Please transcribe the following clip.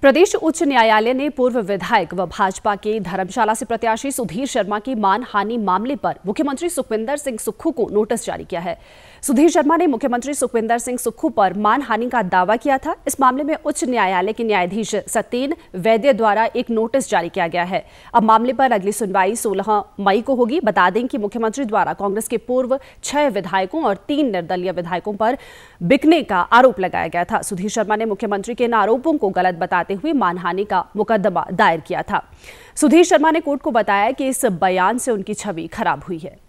प्रदेश उच्च न्यायालय ने पूर्व विधायक व भाजपा के धर्मशाला से प्रत्याशी सुधीर शर्मा की मानहानि मामले पर मुख्यमंत्री सुखविंदर सिंह सुक्खू को नोटिस जारी किया है सुधीर शर्मा ने मुख्यमंत्री सुखविंदर सिंह सुक्खू पर मानहानि का दावा किया था इस मामले में उच्च न्यायालय के न्यायाधीश सत्येन वैद्य द्वारा एक नोटिस जारी किया गया है अब मामले पर अगली सुनवाई सोलह मई को होगी बता दें कि मुख्यमंत्री द्वारा कांग्रेस के पूर्व छह विधायकों और तीन निर्दलीय विधायकों पर बिकने का आरोप लगाया गया था सुधीर शर्मा ने मुख्यमंत्री के इन आरोपों को गलत बताया बताते हुए मानहानि का मुकदमा दायर किया था सुधीर शर्मा ने कोर्ट को बताया कि इस बयान से उनकी छवि खराब हुई है